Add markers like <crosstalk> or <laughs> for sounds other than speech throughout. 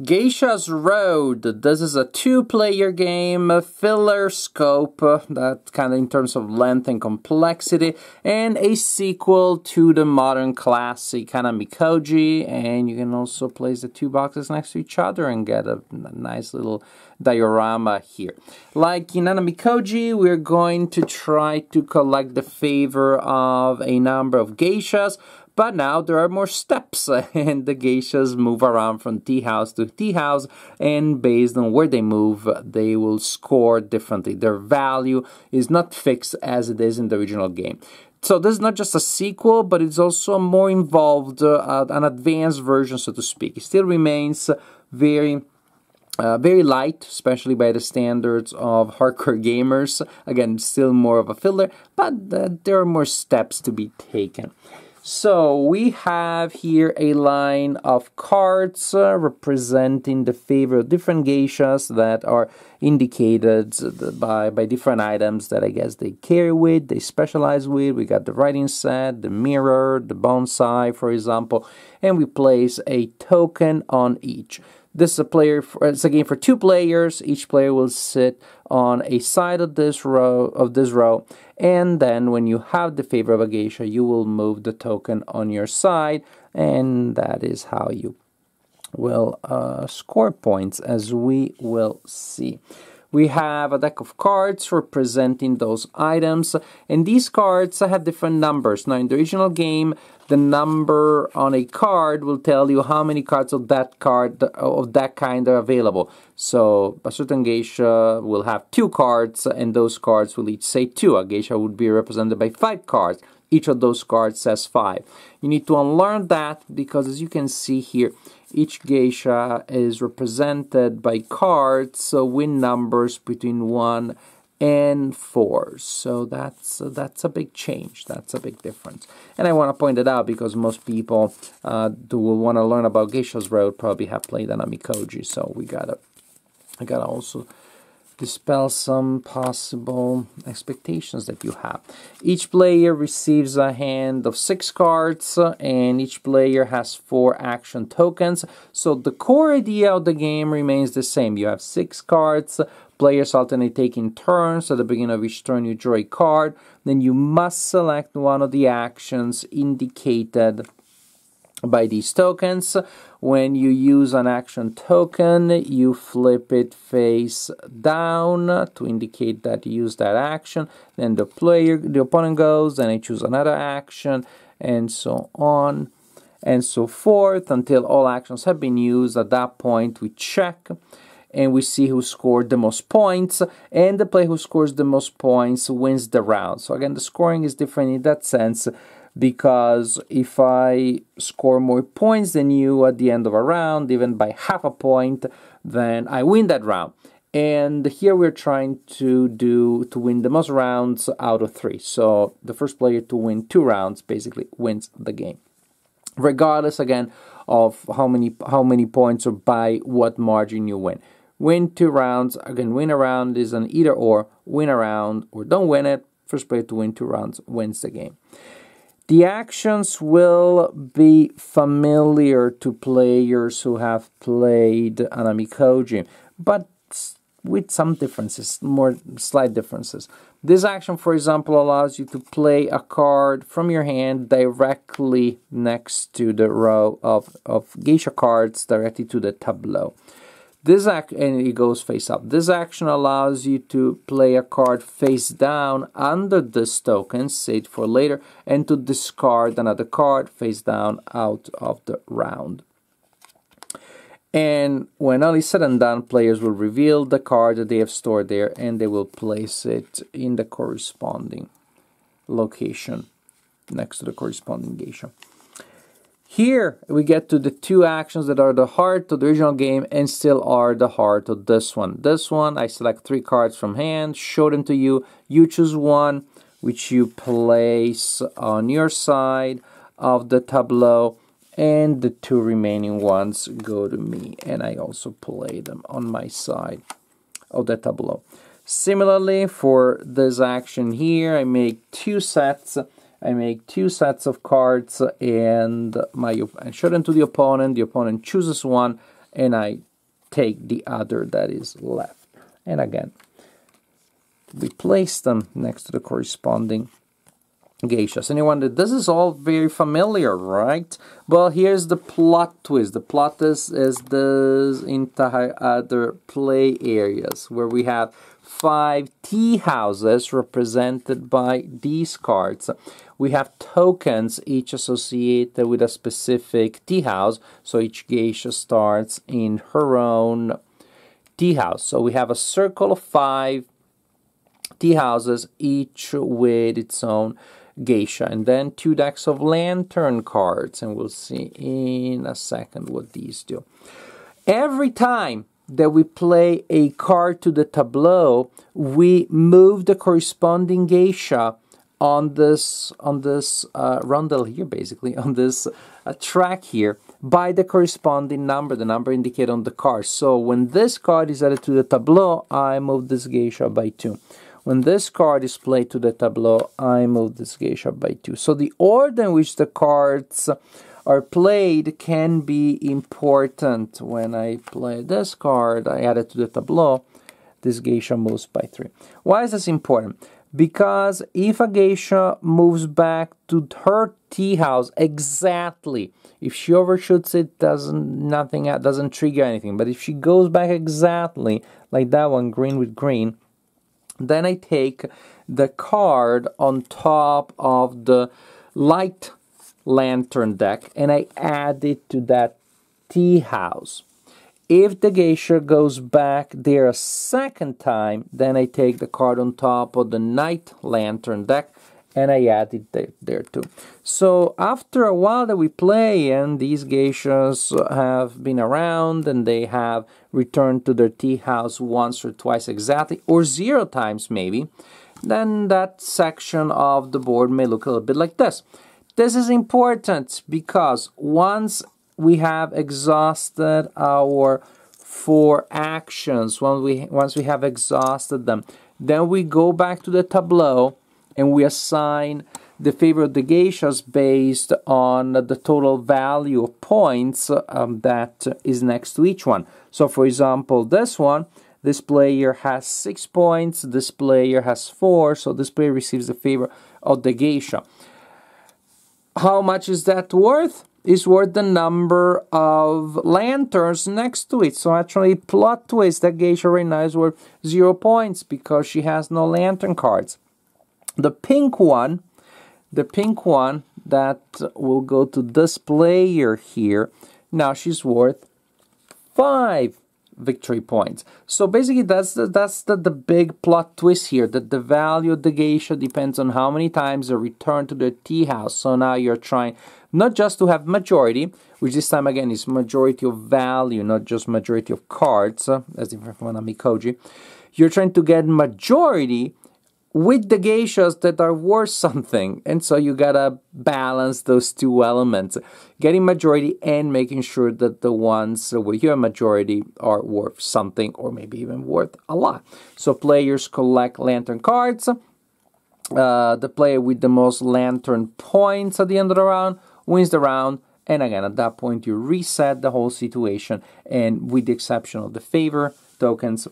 Geisha's Road. This is a two-player game, a filler scope, uh, that kind of in terms of length and complexity, and a sequel to the modern classic of Koji, and you can also place the two boxes next to each other and get a nice little diorama here. Like in Hanami Koji, we're going to try to collect the favor of a number of geishas, but now there are more steps, <laughs> and the geishas move around from tea house to tea house, and based on where they move, they will score differently. Their value is not fixed as it is in the original game. So this is not just a sequel, but it's also a more involved, uh, an advanced version, so to speak. It still remains very uh, very light, especially by the standards of hardcore <laughs> gamers. Again, still more of a filler, but uh, there are more steps to be taken. So we have here a line of cards uh, representing the favor of different geishas that are indicated by, by different items that I guess they carry with, they specialize with. We got the writing set, the mirror, the bonsai, for example, and we place a token on each. This is a player. For, it's a game for two players. Each player will sit on a side of this row of this row, and then when you have the favor of a geisha, you will move the token on your side, and that is how you will uh, score points, as we will see. We have a deck of cards representing those items, and these cards have different numbers. Now, in the original game, the number on a card will tell you how many cards of that card of that kind are available. So, a certain geisha will have two cards, and those cards will each say two. A geisha would be represented by five cards. Each of those cards says five. You need to unlearn that because, as you can see here, each geisha is represented by cards so with numbers between 1 and 4. So that's, uh, that's a big change. That's a big difference. And I want to point it out because most people uh, who want to learn about geishas road probably have played an amikogi, So we got to I gotta also dispel some possible expectations that you have. Each player receives a hand of six cards and each player has four action tokens. So the core idea of the game remains the same. You have six cards, players alternate taking turns. At the beginning of each turn you draw a card. Then you must select one of the actions indicated by these tokens. When you use an action token, you flip it face down to indicate that you use that action. Then the player, the opponent goes, then I choose another action, and so on and so forth until all actions have been used. At that point, we check and we see who scored the most points and the player who scores the most points wins the round. So again, the scoring is different in that sense because if I score more points than you at the end of a round, even by half a point, then I win that round. And here we're trying to do to win the most rounds out of three. So the first player to win two rounds basically wins the game. Regardless again of how many how many points or by what margin you win. Win two rounds, again win a round is an either or, win a round or don't win it. First player to win two rounds wins the game. The actions will be familiar to players who have played Anamikoji, but with some differences, more slight differences. This action, for example, allows you to play a card from your hand directly next to the row of, of geisha cards directly to the tableau. This act and it goes face up. This action allows you to play a card face down under this token, save for later, and to discard another card face down out of the round. And when all is said and done, players will reveal the card that they have stored there and they will place it in the corresponding location next to the corresponding geisha. Here we get to the two actions that are the heart of the original game and still are the heart of this one. This one, I select three cards from hand, show them to you. You choose one which you place on your side of the tableau and the two remaining ones go to me and I also play them on my side of the tableau. Similarly for this action here, I make two sets I make two sets of cards and my I show them to the opponent. The opponent chooses one and I take the other that is left. And again, we place them next to the corresponding geishas. Anyone that this is all very familiar, right? Well, here's the plot twist. The plot is, is the entire other play areas where we have five tea houses represented by these cards. We have tokens each associated with a specific tea house, so each geisha starts in her own tea house. So we have a circle of five tea houses, each with its own geisha, and then two decks of lantern cards, and we'll see in a second what these do. Every time that we play a card to the tableau, we move the corresponding geisha on this on this uh, rondel here, basically <laughs> on this uh, track here, by the corresponding number, the number indicated on the card. So when this card is added to the tableau, I move this geisha by two. When this card is played to the tableau, I move this geisha by two. So the order in which the cards are played can be important. When I play this card, I add it to the tableau, this geisha moves by 3. Why is this important? Because if a geisha moves back to her tea house exactly, if she overshoots it, doesn't nothing doesn't trigger anything. But if she goes back exactly like that one, green with green, then I take the card on top of the light lantern deck and I add it to that tea house. If the geisha goes back there a second time, then I take the card on top of the night lantern deck and I add it there, there too. So after a while that we play and these geishas have been around and they have returned to their tea house once or twice exactly or zero times maybe, then that section of the board may look a little bit like this. This is important because once we have exhausted our four actions, once we, once we have exhausted them, then we go back to the tableau and we assign the favor obligations based on the total value of points um, that is next to each one. So for example, this one, this player has six points, this player has four, so this player receives the favor geisha how much is that worth? Is worth the number of lanterns next to it. So actually, plot twist, that geisha right is worth zero points because she has no lantern cards. The pink one, the pink one that will go to this player here, now she's worth five victory points. So basically, that's the, that's the, the big plot twist here that the value of the geisha depends on how many times they return to the tea house. So now you're trying not just to have majority, which this time again is majority of value, not just majority of cards, uh, as different from Amikoji. You're trying to get majority with the geishas that are worth something. And so you gotta balance those two elements getting majority and making sure that the ones with your majority are worth something or maybe even worth a lot. So players collect lantern cards. Uh, the player with the most lantern points at the end of the round wins the round. And again, at that point, you reset the whole situation. And with the exception of the favor tokens,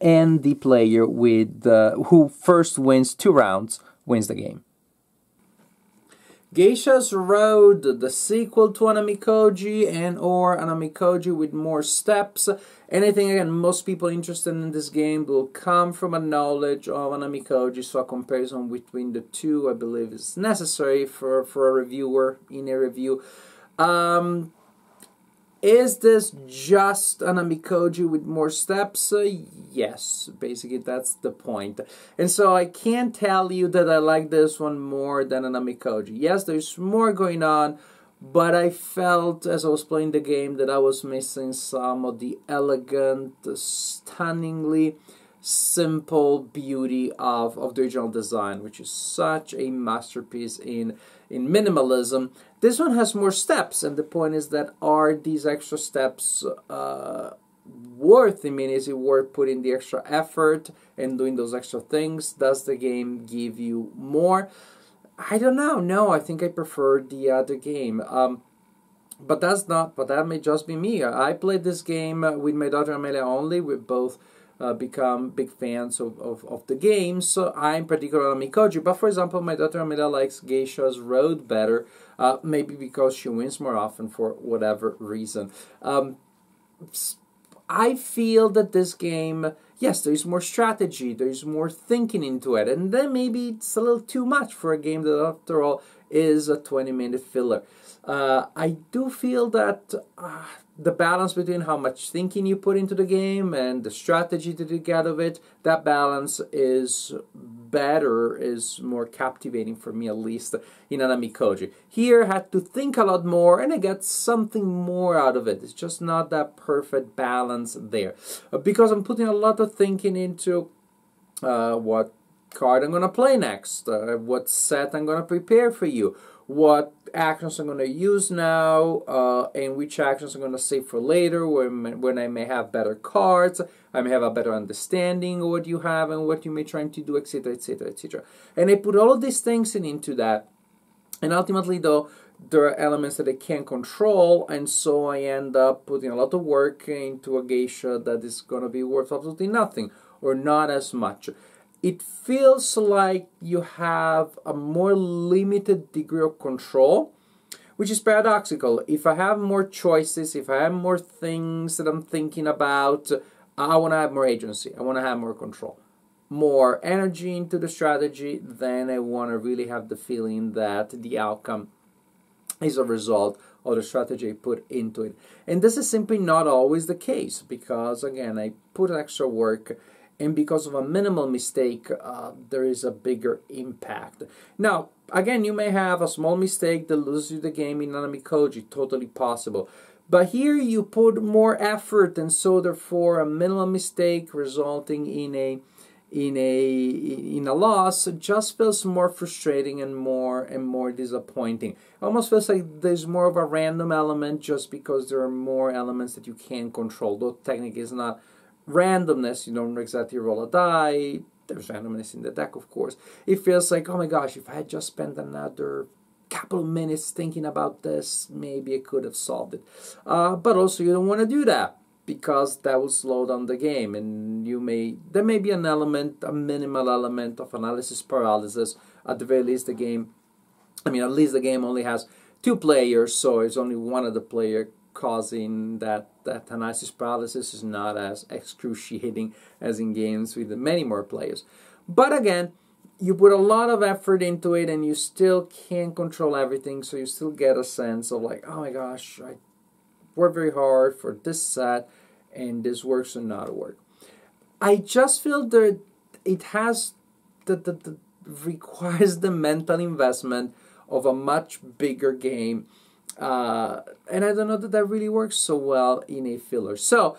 and the player with who first wins two rounds wins the game. Geisha's Road, the sequel to Anamikoji and or Anamikoji with more steps. Anything again, most people interested in this game will come from a knowledge of Anamikoji, so a comparison between the two I believe is necessary for, for a reviewer in a review. Um, is this just an Amikoji with more steps? Uh, yes, basically that's the point. And so I can tell you that I like this one more than an Amikoji. Yes, there's more going on, but I felt as I was playing the game that I was missing some of the elegant, stunningly simple beauty of, of the original design, which is such a masterpiece in, in minimalism. This one has more steps, and the point is that are these extra steps uh, worth? I mean, is it worth putting the extra effort and doing those extra things? Does the game give you more? I don't know. No, I think I prefer the other game. Um, but that's not. But that may just be me. I played this game with my daughter Amelia only. with both uh, become big fans of, of, of the game. So I'm particular on Mikoji. But for example, my daughter Amira likes Geisha's Road better, uh, maybe because she wins more often for whatever reason. Um, I feel that this game, yes, there's more strategy, there's more thinking into it, and then maybe it's a little too much for a game that, after all, is a 20 minute filler. Uh, I do feel that uh, the balance between how much thinking you put into the game and the strategy that you get out of it, that balance is better, is more captivating for me at least in Anami Koji. Here, I had to think a lot more and I get something more out of it. It's just not that perfect balance there. Uh, because I'm putting a lot of thinking into uh, what card I'm going to play next, uh, what set I'm going to prepare for you, what actions I'm going to use now uh, and which actions I'm going to save for later when, when I may have better cards, I may have a better understanding of what you have and what you may try to do, etc., etc., etc. And I put all of these things in, into that. And ultimately, though, there are elements that I can't control, and so I end up putting a lot of work into a geisha that is going to be worth absolutely nothing or not as much it feels like you have a more limited degree of control, which is paradoxical. If I have more choices, if I have more things that I'm thinking about, I want to have more agency, I want to have more control, more energy into the strategy, then I want to really have the feeling that the outcome is a result of the strategy put into it. And this is simply not always the case because, again, I put extra work and because of a minimal mistake, uh, there is a bigger impact. Now, again, you may have a small mistake that loses you the game in Nanami Koji, totally possible. But here you put more effort, and so therefore a minimal mistake resulting in a in a in a loss just feels more frustrating and more and more disappointing. almost feels like there's more of a random element just because there are more elements that you can't control. Though technically it's not randomness. You don't exactly roll a die. There's randomness in the deck, of course. It feels like, oh my gosh, if I had just spent another couple minutes thinking about this, maybe I could have solved it. Uh, but also, you don't want to do that because that will slow down the game, and you may there may be an element, a minimal element of analysis paralysis. At the very least, the game, I mean, at least the game only has two players, so it's only one of the player causing that, that tendinosis paralysis is not as excruciating as in games with many more players. But again, you put a lot of effort into it and you still can't control everything, so you still get a sense of like, oh my gosh, I worked very hard for this set and this works or not work. I just feel that it has the, the, the requires the mental investment of a much bigger game uh, and I don't know that that really works so well in a filler. So,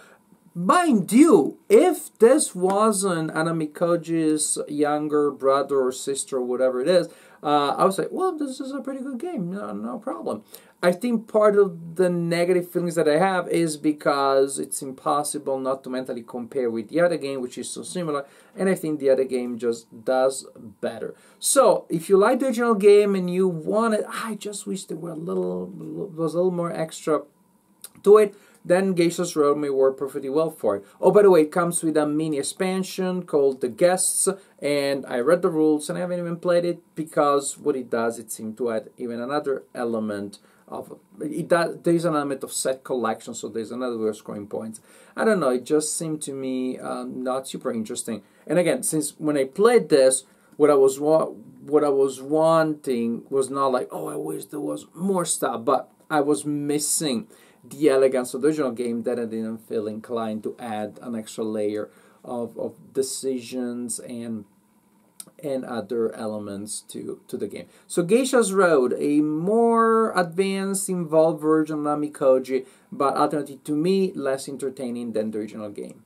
mind you, if this wasn't Anna Mikoji's younger brother or sister or whatever it is, uh, I was like, well, this is a pretty good game, no, no problem. I think part of the negative feelings that I have is because it's impossible not to mentally compare with the other game, which is so similar, and I think the other game just does better. So, if you like the original game and you want it, I just wish there were a little was a little more extra to it, then Geisha's Road may work perfectly well for it. Oh, by the way, it comes with a mini expansion called The Guests, and I read the rules and I haven't even played it because what it does, it seems to add even another element of it. Does, there's an element of set collection, so there's another way of scoring points. I don't know, it just seemed to me um, not super interesting. And again, since when I played this, what I was what I was wanting was not like, oh, I wish there was more stuff, but I was missing the elegance of the original game that I didn't feel inclined to add an extra layer of, of decisions and and other elements to, to the game. So Geisha's Road, a more advanced, involved version of Namikoji, but ultimately to me, less entertaining than the original game.